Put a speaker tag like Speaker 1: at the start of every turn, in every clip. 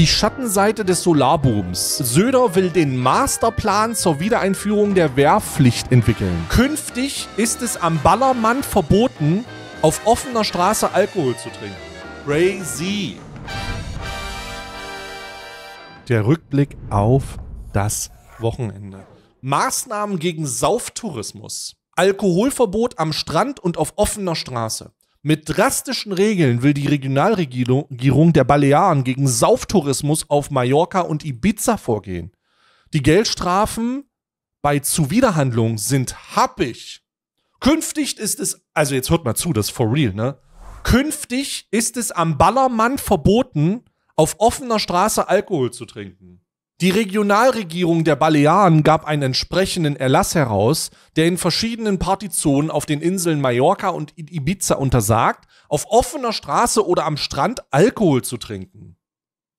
Speaker 1: Die Schattenseite des Solarbooms. Söder will den Masterplan zur Wiedereinführung der Wehrpflicht entwickeln. Künftig ist es am Ballermann verboten, auf offener Straße Alkohol zu trinken. Crazy. Der Rückblick auf das Wochenende. Maßnahmen gegen Sauftourismus. Alkoholverbot am Strand und auf offener Straße. Mit drastischen Regeln will die Regionalregierung der Balearen gegen Sauftourismus auf Mallorca und Ibiza vorgehen. Die Geldstrafen bei Zuwiderhandlungen sind happig. Künftig ist es, also jetzt hört mal zu, das ist for real, ne? Künftig ist es am Ballermann verboten, auf offener Straße Alkohol zu trinken. Die Regionalregierung der Balearen gab einen entsprechenden Erlass heraus, der in verschiedenen Partyzonen auf den Inseln Mallorca und Ibiza untersagt, auf offener Straße oder am Strand Alkohol zu trinken.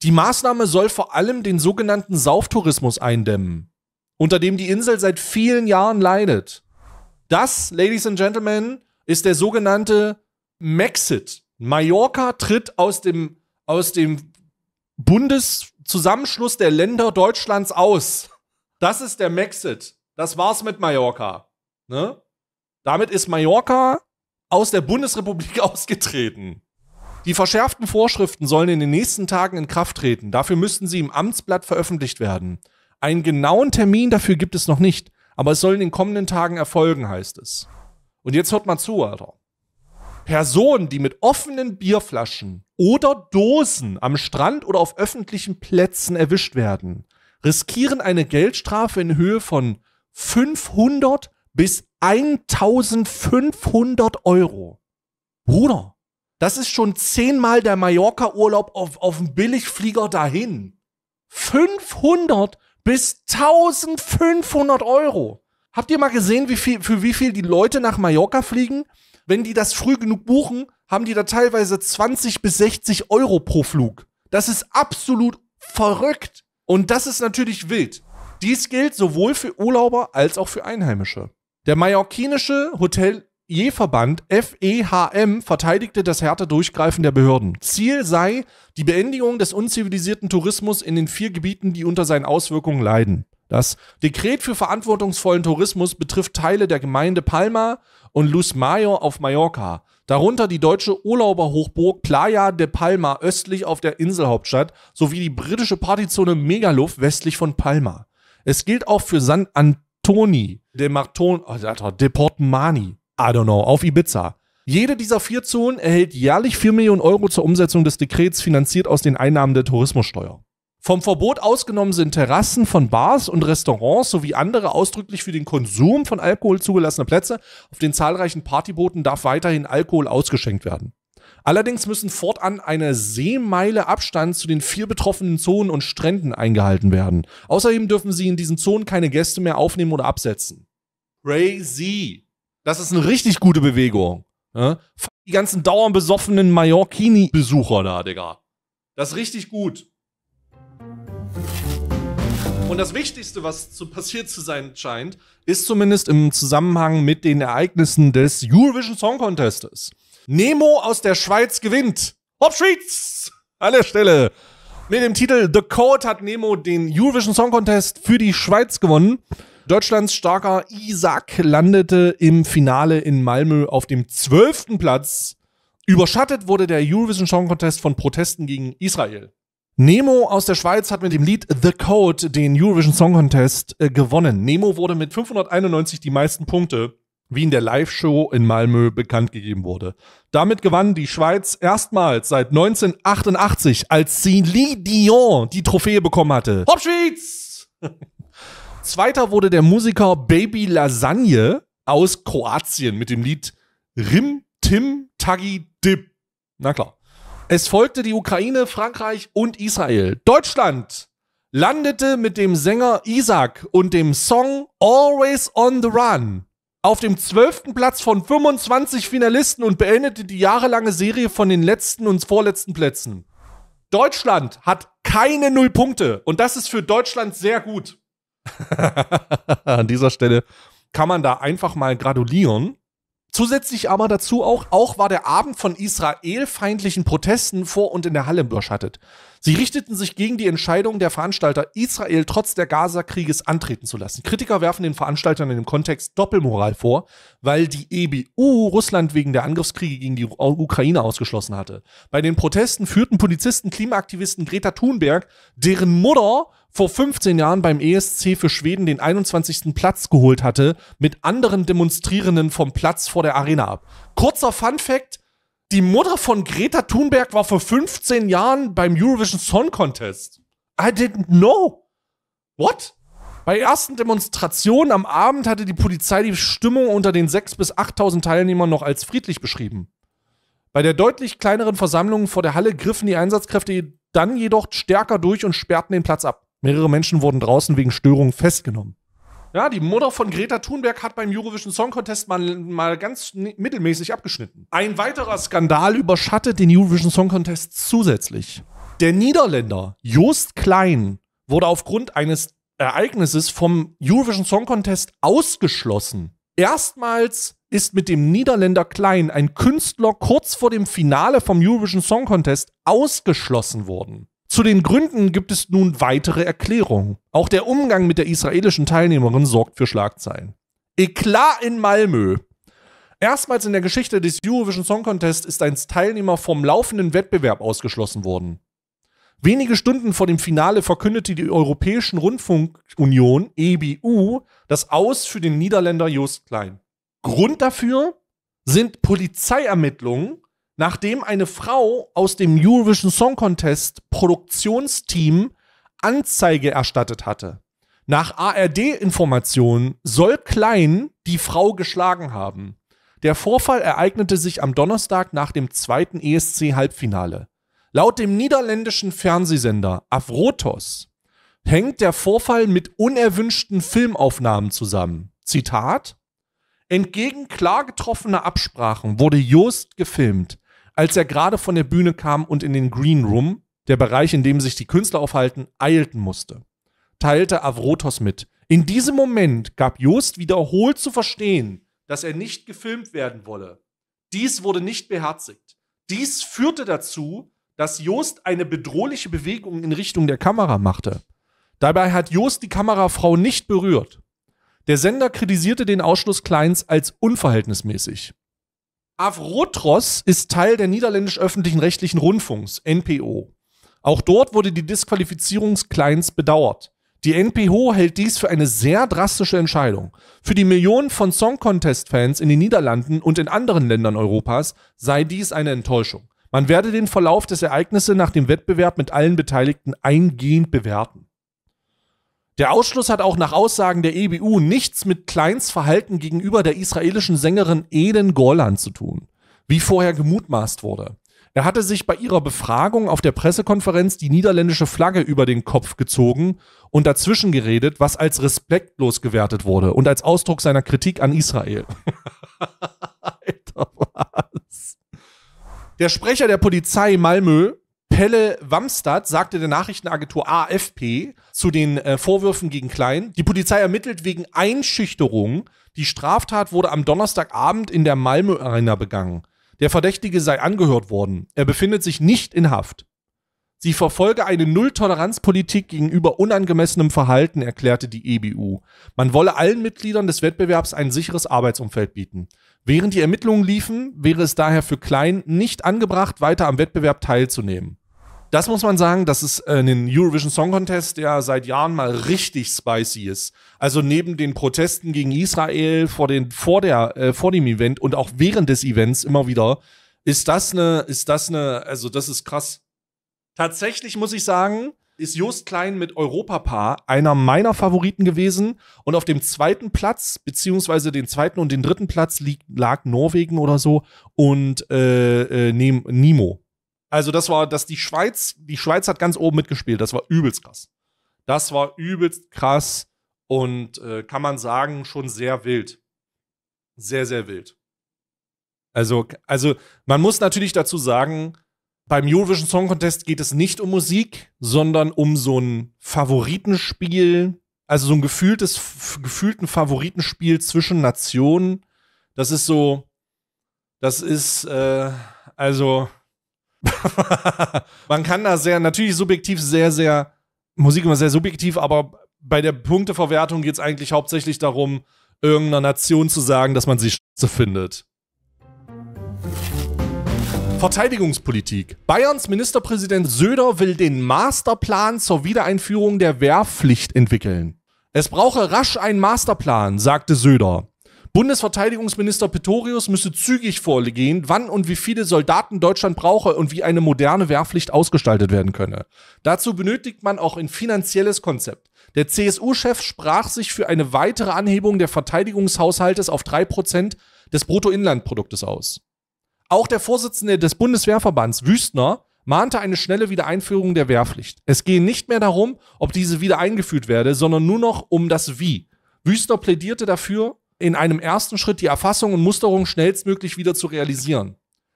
Speaker 1: Die Maßnahme soll vor allem den sogenannten Sauftourismus eindämmen, unter dem die Insel seit vielen Jahren leidet. Das, Ladies and Gentlemen, ist der sogenannte Mexit. Mallorca tritt aus dem, aus dem Bundeszusammenschluss der Länder Deutschlands aus. Das ist der Maxit. Das war's mit Mallorca. Ne? Damit ist Mallorca aus der Bundesrepublik ausgetreten. Die verschärften Vorschriften sollen in den nächsten Tagen in Kraft treten. Dafür müssten sie im Amtsblatt veröffentlicht werden. Einen genauen Termin dafür gibt es noch nicht, aber es soll in den kommenden Tagen erfolgen, heißt es. Und jetzt hört mal zu, Alter. Personen, die mit offenen Bierflaschen oder Dosen am Strand oder auf öffentlichen Plätzen erwischt werden, riskieren eine Geldstrafe in Höhe von 500 bis 1500 Euro. Bruder, das ist schon zehnmal der Mallorca-Urlaub auf, auf dem Billigflieger dahin. 500 bis 1500 Euro. Habt ihr mal gesehen, wie viel, für wie viel die Leute nach Mallorca fliegen? wenn die das früh genug buchen, haben die da teilweise 20 bis 60 Euro pro Flug. Das ist absolut verrückt. Und das ist natürlich wild. Dies gilt sowohl für Urlauber als auch für Einheimische. Der mallorquinische Hotelierverband FEHM verteidigte das härte Durchgreifen der Behörden. Ziel sei die Beendigung des unzivilisierten Tourismus in den vier Gebieten, die unter seinen Auswirkungen leiden. Das Dekret für verantwortungsvollen Tourismus betrifft Teile der Gemeinde Palma und Luz Mayor auf Mallorca, darunter die deutsche Urlauberhochburg Playa de Palma östlich auf der Inselhauptstadt sowie die britische Partyzone Megaluf westlich von Palma. Es gilt auch für San Antoni de Marton, oh, de Portmani, I don't know, auf Ibiza. Jede dieser vier Zonen erhält jährlich 4 Millionen Euro zur Umsetzung des Dekrets, finanziert aus den Einnahmen der Tourismussteuer. Vom Verbot ausgenommen sind Terrassen von Bars und Restaurants sowie andere ausdrücklich für den Konsum von Alkohol zugelassene Plätze. Auf den zahlreichen Partybooten darf weiterhin Alkohol ausgeschenkt werden. Allerdings müssen fortan eine Seemeile Abstand zu den vier betroffenen Zonen und Stränden eingehalten werden. Außerdem dürfen sie in diesen Zonen keine Gäste mehr aufnehmen oder absetzen. Crazy. Das ist eine richtig gute Bewegung. Ja? Ne? Die ganzen dauernd besoffenen Mallorquini-Besucher da, Digga. Das ist richtig gut. Und das Wichtigste, was zu passiert zu sein scheint, ist zumindest im Zusammenhang mit den Ereignissen des Eurovision Song Contestes. Nemo aus der Schweiz gewinnt. Hopschwitz! An der Stelle. Mit dem Titel The Code hat Nemo den Eurovision Song Contest für die Schweiz gewonnen. Deutschlands starker Isaac landete im Finale in Malmö auf dem 12. Platz. Überschattet wurde der Eurovision Song Contest von Protesten gegen Israel. Nemo aus der Schweiz hat mit dem Lied The Code den Eurovision Song Contest äh, gewonnen. Nemo wurde mit 591 die meisten Punkte, wie in der Live-Show in Malmö bekannt gegeben wurde. Damit gewann die Schweiz erstmals seit 1988, als Céline Dion die Trophäe bekommen hatte. Hopp Schweiz! Zweiter wurde der Musiker Baby Lasagne aus Kroatien mit dem Lied Rim Tim Tagi Dip. Na klar. Es folgte die Ukraine, Frankreich und Israel. Deutschland landete mit dem Sänger Isaac und dem Song Always on the Run auf dem 12. Platz von 25 Finalisten und beendete die jahrelange Serie von den letzten und vorletzten Plätzen. Deutschland hat keine Null Punkte und das ist für Deutschland sehr gut. An dieser Stelle kann man da einfach mal gratulieren. Zusätzlich aber dazu auch, auch war der Abend von israelfeindlichen Protesten vor und in der Halle überschattet. Sie richteten sich gegen die Entscheidung der Veranstalter, Israel trotz der Gaza-Krieges antreten zu lassen. Kritiker werfen den Veranstaltern in dem Kontext Doppelmoral vor, weil die EBU Russland wegen der Angriffskriege gegen die Ukraine ausgeschlossen hatte. Bei den Protesten führten Polizisten Klimaaktivisten Greta Thunberg, deren Mutter vor 15 Jahren beim ESC für Schweden den 21. Platz geholt hatte, mit anderen Demonstrierenden vom Platz vor der Arena ab. Kurzer Fun Fact, die Mutter von Greta Thunberg war vor 15 Jahren beim Eurovision Song Contest. I didn't know. What? Bei ersten Demonstrationen am Abend hatte die Polizei die Stimmung unter den 6.000 bis 8.000 Teilnehmern noch als friedlich beschrieben. Bei der deutlich kleineren Versammlung vor der Halle griffen die Einsatzkräfte dann jedoch stärker durch und sperrten den Platz ab. Mehrere Menschen wurden draußen wegen Störungen festgenommen. Ja, die Mutter von Greta Thunberg hat beim Eurovision Song Contest mal, mal ganz mittelmäßig abgeschnitten. Ein weiterer Skandal überschattet den Eurovision Song Contest zusätzlich. Der Niederländer Joost Klein wurde aufgrund eines Ereignisses vom Eurovision Song Contest ausgeschlossen. Erstmals ist mit dem Niederländer Klein ein Künstler kurz vor dem Finale vom Eurovision Song Contest ausgeschlossen worden. Zu den Gründen gibt es nun weitere Erklärungen. Auch der Umgang mit der israelischen Teilnehmerin sorgt für Schlagzeilen. Eklat in Malmö. Erstmals in der Geschichte des Eurovision Song Contest ist ein Teilnehmer vom laufenden Wettbewerb ausgeschlossen worden. Wenige Stunden vor dem Finale verkündete die Europäischen Rundfunkunion, EBU, das Aus für den Niederländer Joost Klein. Grund dafür sind Polizeiermittlungen nachdem eine Frau aus dem Eurovision Song Contest Produktionsteam Anzeige erstattet hatte. Nach ARD-Informationen soll Klein die Frau geschlagen haben. Der Vorfall ereignete sich am Donnerstag nach dem zweiten ESC-Halbfinale. Laut dem niederländischen Fernsehsender Avrotos hängt der Vorfall mit unerwünschten Filmaufnahmen zusammen. Zitat Entgegen klar getroffener Absprachen wurde Joost gefilmt. Als er gerade von der Bühne kam und in den Green Room, der Bereich, in dem sich die Künstler aufhalten, eilten musste, teilte Avrotos mit. In diesem Moment gab Jost wiederholt zu verstehen, dass er nicht gefilmt werden wolle. Dies wurde nicht beherzigt. Dies führte dazu, dass Jost eine bedrohliche Bewegung in Richtung der Kamera machte. Dabei hat Jost die Kamerafrau nicht berührt. Der Sender kritisierte den Ausschluss Kleins als unverhältnismäßig. Avrotros ist Teil der niederländisch öffentlichen rechtlichen Rundfunks, NPO. Auch dort wurde die Disqualifizierung Kleins bedauert. Die NPO hält dies für eine sehr drastische Entscheidung. Für die Millionen von Song Contest Fans in den Niederlanden und in anderen Ländern Europas sei dies eine Enttäuschung. Man werde den Verlauf des Ereignisses nach dem Wettbewerb mit allen Beteiligten eingehend bewerten. Der Ausschluss hat auch nach Aussagen der EBU nichts mit Kleins Verhalten gegenüber der israelischen Sängerin Eden Gorland zu tun, wie vorher gemutmaßt wurde. Er hatte sich bei ihrer Befragung auf der Pressekonferenz die niederländische Flagge über den Kopf gezogen und dazwischen geredet, was als respektlos gewertet wurde und als Ausdruck seiner Kritik an Israel. Alter, was? Der Sprecher der Polizei Malmö, Pelle Wamstad, sagte der Nachrichtenagentur AFP, zu den äh, Vorwürfen gegen Klein. Die Polizei ermittelt wegen Einschüchterung. Die Straftat wurde am Donnerstagabend in der Malmö Arena begangen. Der Verdächtige sei angehört worden. Er befindet sich nicht in Haft. Sie verfolge eine Nulltoleranzpolitik gegenüber unangemessenem Verhalten, erklärte die EBU. Man wolle allen Mitgliedern des Wettbewerbs ein sicheres Arbeitsumfeld bieten. Während die Ermittlungen liefen, wäre es daher für Klein nicht angebracht, weiter am Wettbewerb teilzunehmen das muss man sagen, das ist äh, ein Eurovision Song Contest, der seit Jahren mal richtig spicy ist. Also neben den Protesten gegen Israel vor, den, vor, der, äh, vor dem Event und auch während des Events immer wieder, ist das eine, ist das eine, also das ist krass. Tatsächlich muss ich sagen, ist Joost Klein mit Europapaar einer meiner Favoriten gewesen. Und auf dem zweiten Platz, beziehungsweise den zweiten und den dritten Platz liegt, lag Norwegen oder so und äh, äh, Nemo. Also das war, dass die Schweiz, die Schweiz hat ganz oben mitgespielt. Das war übelst krass. Das war übelst krass und äh, kann man sagen, schon sehr wild. Sehr, sehr wild. Also, also man muss natürlich dazu sagen, beim Eurovision Song Contest geht es nicht um Musik, sondern um so ein Favoritenspiel, also so ein gefühltes, gefühlten Favoritenspiel zwischen Nationen. Das ist so, das ist, äh, also man kann da sehr, natürlich subjektiv sehr, sehr, Musik immer sehr subjektiv, aber bei der Punkteverwertung geht es eigentlich hauptsächlich darum, irgendeiner Nation zu sagen, dass man sie scheiße findet. Verteidigungspolitik. Bayerns Ministerpräsident Söder will den Masterplan zur Wiedereinführung der Wehrpflicht entwickeln. Es brauche rasch einen Masterplan, sagte Söder. Bundesverteidigungsminister Petorius müsse zügig vorgehen, wann und wie viele Soldaten Deutschland brauche und wie eine moderne Wehrpflicht ausgestaltet werden könne. Dazu benötigt man auch ein finanzielles Konzept. Der CSU-Chef sprach sich für eine weitere Anhebung der Verteidigungshaushaltes auf 3% des Bruttoinlandproduktes aus. Auch der Vorsitzende des Bundeswehrverbands Wüstner mahnte eine schnelle Wiedereinführung der Wehrpflicht. Es gehe nicht mehr darum, ob diese wieder eingeführt werde, sondern nur noch um das Wie. Wüstner plädierte dafür, in einem ersten Schritt die Erfassung und Musterung schnellstmöglich wieder zu realisieren.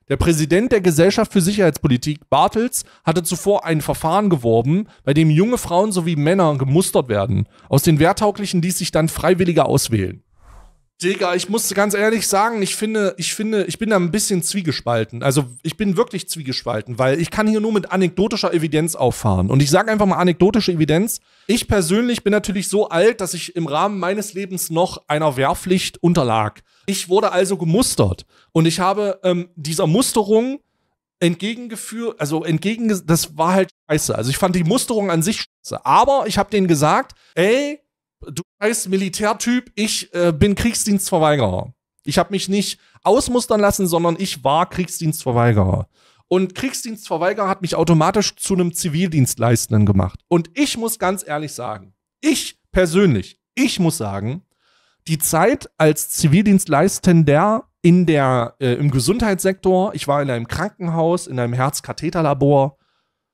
Speaker 1: Der Präsident der Gesellschaft für Sicherheitspolitik, Bartels, hatte zuvor ein Verfahren geworben, bei dem junge Frauen sowie Männer gemustert werden. Aus den Wehrtauglichen ließ sich dann Freiwillige auswählen. Digga, ich muss ganz ehrlich sagen, ich finde, ich finde, ich bin da ein bisschen zwiegespalten. Also ich bin wirklich zwiegespalten, weil ich kann hier nur mit anekdotischer Evidenz auffahren. Und ich sage einfach mal anekdotische Evidenz. Ich persönlich bin natürlich so alt, dass ich im Rahmen meines Lebens noch einer Wehrpflicht unterlag. Ich wurde also gemustert und ich habe ähm, dieser Musterung entgegengeführt, also entgegen, das war halt scheiße. Also ich fand die Musterung an sich scheiße. Aber ich habe denen gesagt, ey, du heißt Militärtyp, ich äh, bin Kriegsdienstverweigerer. Ich habe mich nicht ausmustern lassen, sondern ich war Kriegsdienstverweigerer. Und Kriegsdienstverweigerer hat mich automatisch zu einem Zivildienstleistenden gemacht. Und ich muss ganz ehrlich sagen, ich persönlich, ich muss sagen, die Zeit als Zivildienstleistender in der, äh, im Gesundheitssektor, ich war in einem Krankenhaus, in einem Herzkatheterlabor,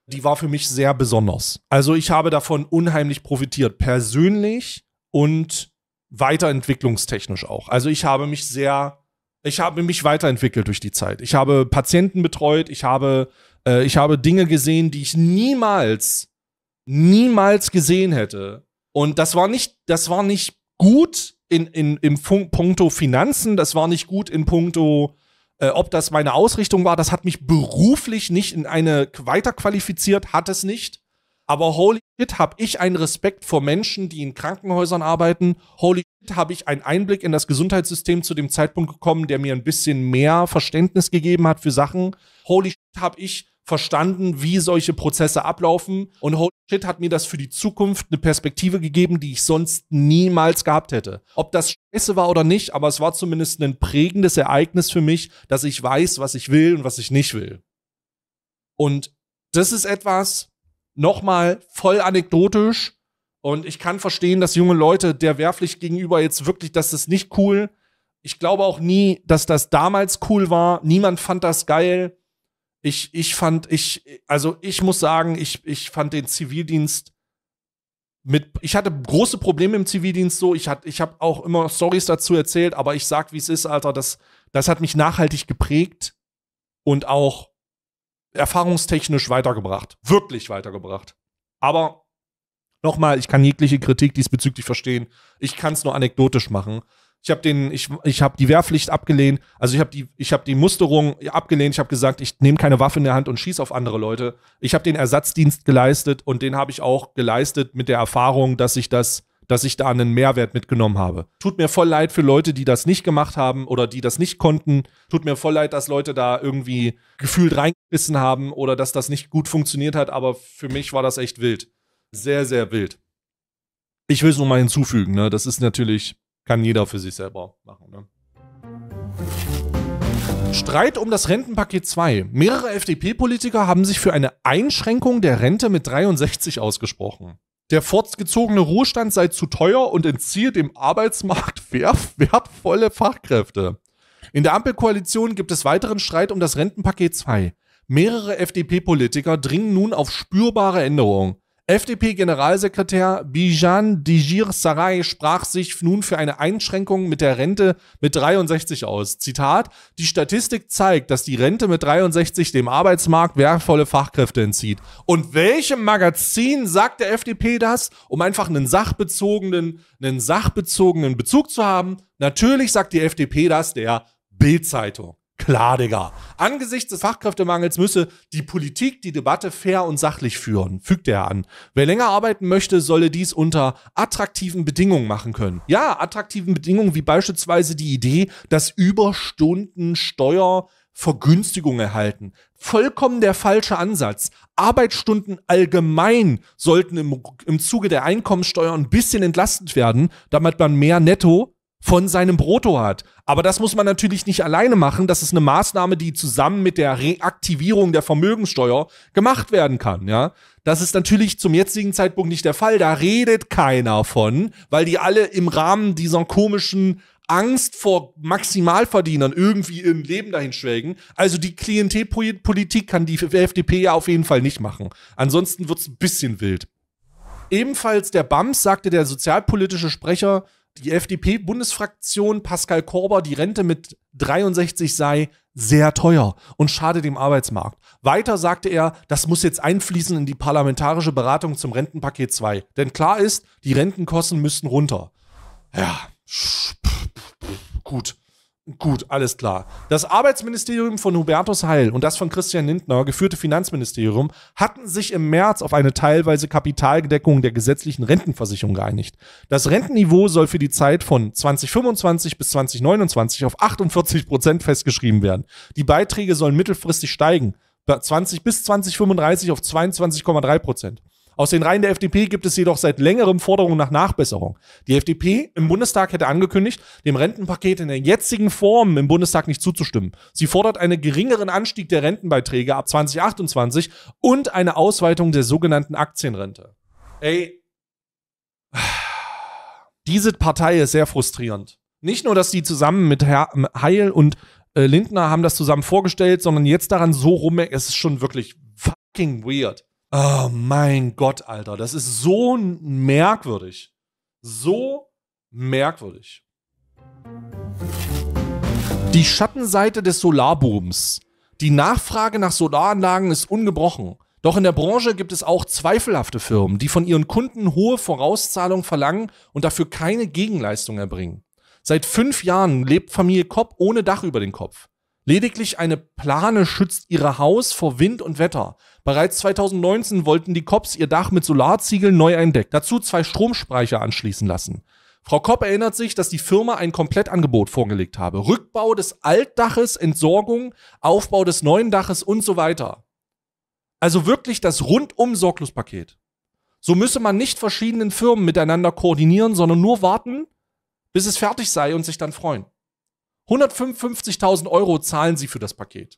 Speaker 1: die war für mich sehr besonders. Also ich habe davon unheimlich profitiert, persönlich und weiterentwicklungstechnisch auch. Also ich habe mich sehr, ich habe mich weiterentwickelt durch die Zeit. Ich habe Patienten betreut, ich habe, äh, ich habe Dinge gesehen, die ich niemals, niemals gesehen hätte. Und das war nicht, das war nicht gut in, in, im Fun Punkto Finanzen, das war nicht gut in puncto äh, ob das meine Ausrichtung war, das hat mich beruflich nicht in eine weiterqualifiziert, hat es nicht. Aber holy shit, habe ich einen Respekt vor Menschen, die in Krankenhäusern arbeiten. Holy shit, habe ich einen Einblick in das Gesundheitssystem zu dem Zeitpunkt gekommen, der mir ein bisschen mehr Verständnis gegeben hat für Sachen. Holy shit, habe ich verstanden, wie solche Prozesse ablaufen. Und holy shit hat mir das für die Zukunft eine Perspektive gegeben, die ich sonst niemals gehabt hätte. Ob das scheiße war oder nicht, aber es war zumindest ein prägendes Ereignis für mich, dass ich weiß, was ich will und was ich nicht will. Und das ist etwas, nochmal voll anekdotisch. Und ich kann verstehen, dass junge Leute der Werflich gegenüber jetzt wirklich, das ist nicht cool. Ich glaube auch nie, dass das damals cool war. Niemand fand das geil ich, ich fand, ich, also ich muss sagen, ich, ich fand den Zivildienst mit, ich hatte große Probleme im Zivildienst so, ich hat, ich habe auch immer Stories dazu erzählt, aber ich sag, wie es ist, Alter, das, das hat mich nachhaltig geprägt und auch erfahrungstechnisch weitergebracht, wirklich weitergebracht. Aber nochmal, ich kann jegliche Kritik diesbezüglich verstehen. Ich kann es nur anekdotisch machen. Ich habe den, ich, ich habe die Wehrpflicht abgelehnt. Also ich habe die, ich habe die Musterung abgelehnt. Ich habe gesagt, ich nehme keine Waffe in der Hand und schieße auf andere Leute. Ich habe den Ersatzdienst geleistet und den habe ich auch geleistet mit der Erfahrung, dass ich das, dass ich da einen Mehrwert mitgenommen habe. Tut mir voll leid für Leute, die das nicht gemacht haben oder die das nicht konnten. Tut mir voll leid, dass Leute da irgendwie gefühlt reingebissen haben oder dass das nicht gut funktioniert hat. Aber für mich war das echt wild. Sehr, sehr wild. Ich will es nur mal hinzufügen, ne? Das ist natürlich kann jeder für sich selber machen. Ne? Streit um das Rentenpaket 2. Mehrere FDP-Politiker haben sich für eine Einschränkung der Rente mit 63 ausgesprochen. Der fortgezogene Ruhestand sei zu teuer und entziehe dem Arbeitsmarkt wertvolle Fachkräfte. In der Ampelkoalition gibt es weiteren Streit um das Rentenpaket 2. Mehrere FDP-Politiker dringen nun auf spürbare Änderungen. FDP-Generalsekretär Bijan Dijir Sarai sprach sich nun für eine Einschränkung mit der Rente mit 63 aus. Zitat, die Statistik zeigt, dass die Rente mit 63 dem Arbeitsmarkt wertvolle Fachkräfte entzieht. Und welchem Magazin sagt der FDP das, um einfach einen sachbezogenen, einen sachbezogenen Bezug zu haben? Natürlich sagt die FDP das der Bild-Zeitung. Klar, Digga. Angesichts des Fachkräftemangels müsse die Politik die Debatte fair und sachlich führen, fügt er an. Wer länger arbeiten möchte, solle dies unter attraktiven Bedingungen machen können. Ja, attraktiven Bedingungen wie beispielsweise die Idee, dass Überstundensteuer Vergünstigung erhalten. Vollkommen der falsche Ansatz. Arbeitsstunden allgemein sollten im, im Zuge der Einkommenssteuer ein bisschen entlastet werden, damit man mehr netto von seinem Brutto hat. Aber das muss man natürlich nicht alleine machen. Das ist eine Maßnahme, die zusammen mit der Reaktivierung der Vermögensteuer gemacht werden kann. Ja, das ist natürlich zum jetzigen Zeitpunkt nicht der Fall. Da redet keiner von, weil die alle im Rahmen dieser komischen Angst vor Maximalverdienern irgendwie ihr Leben dahin schwelgen. Also die Klientelpolitik kann die FDP ja auf jeden Fall nicht machen. Ansonsten wird es ein bisschen wild. Ebenfalls der BAMS sagte der sozialpolitische Sprecher die FDP-Bundesfraktion Pascal Korber die Rente mit 63 sei sehr teuer und schade dem Arbeitsmarkt. Weiter sagte er, das muss jetzt einfließen in die parlamentarische Beratung zum Rentenpaket 2. Denn klar ist, die Rentenkosten müssten runter. Ja, gut. Gut, alles klar. Das Arbeitsministerium von Hubertus Heil und das von Christian Lindner geführte Finanzministerium hatten sich im März auf eine teilweise Kapitaldeckung der gesetzlichen Rentenversicherung geeinigt. Das Rentenniveau soll für die Zeit von 2025 bis 2029 auf 48 Prozent festgeschrieben werden. Die Beiträge sollen mittelfristig steigen, 20 bis 2035 auf 22,3 Prozent. Aus den Reihen der FDP gibt es jedoch seit längerem Forderungen nach Nachbesserung. Die FDP im Bundestag hätte angekündigt, dem Rentenpaket in der jetzigen Form im Bundestag nicht zuzustimmen. Sie fordert einen geringeren Anstieg der Rentenbeiträge ab 2028 und eine Ausweitung der sogenannten Aktienrente. Ey, diese Partei ist sehr frustrierend. Nicht nur, dass die zusammen mit Herr ähm, Heil und äh, Lindner haben das zusammen vorgestellt, sondern jetzt daran so rum, es ist schon wirklich fucking weird. Oh mein Gott, Alter, das ist so merkwürdig. So merkwürdig. Die Schattenseite des Solarbooms. Die Nachfrage nach Solaranlagen ist ungebrochen. Doch in der Branche gibt es auch zweifelhafte Firmen, die von ihren Kunden hohe Vorauszahlungen verlangen und dafür keine Gegenleistung erbringen. Seit fünf Jahren lebt Familie Kopp ohne Dach über den Kopf. Lediglich eine Plane schützt ihr Haus vor Wind und Wetter. Bereits 2019 wollten die Cops ihr Dach mit Solarziegeln neu eindecken, dazu zwei Stromspeicher anschließen lassen. Frau Kopp erinnert sich, dass die Firma ein Komplettangebot vorgelegt habe. Rückbau des Altdaches, Entsorgung, Aufbau des neuen Daches und so weiter. Also wirklich das rundum Sorglospaket. So müsse man nicht verschiedenen Firmen miteinander koordinieren, sondern nur warten, bis es fertig sei und sich dann freuen. 155.000 Euro zahlen sie für das Paket.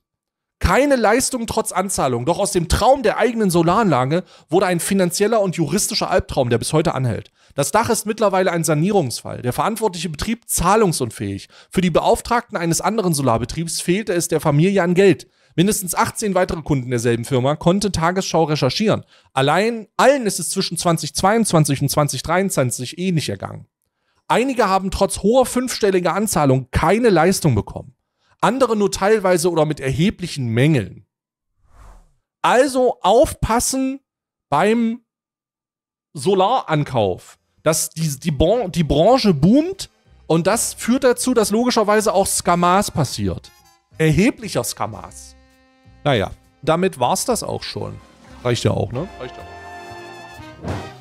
Speaker 1: Keine Leistung trotz Anzahlung. Doch aus dem Traum der eigenen Solaranlage wurde ein finanzieller und juristischer Albtraum, der bis heute anhält. Das Dach ist mittlerweile ein Sanierungsfall. Der verantwortliche Betrieb zahlungsunfähig. Für die Beauftragten eines anderen Solarbetriebs fehlte es der Familie an Geld. Mindestens 18 weitere Kunden derselben Firma konnte Tagesschau recherchieren. Allein allen ist es zwischen 2022 und 2023 ähnlich eh ergangen. Einige haben trotz hoher fünfstelliger Anzahlung keine Leistung bekommen. Andere nur teilweise oder mit erheblichen Mängeln. Also aufpassen beim Solarankauf, dass die, die, Bran die Branche boomt und das führt dazu, dass logischerweise auch Skamas passiert. Erheblicher Skamas. Naja, damit war's das auch schon. Reicht ja auch, ne? Reicht ja. auch.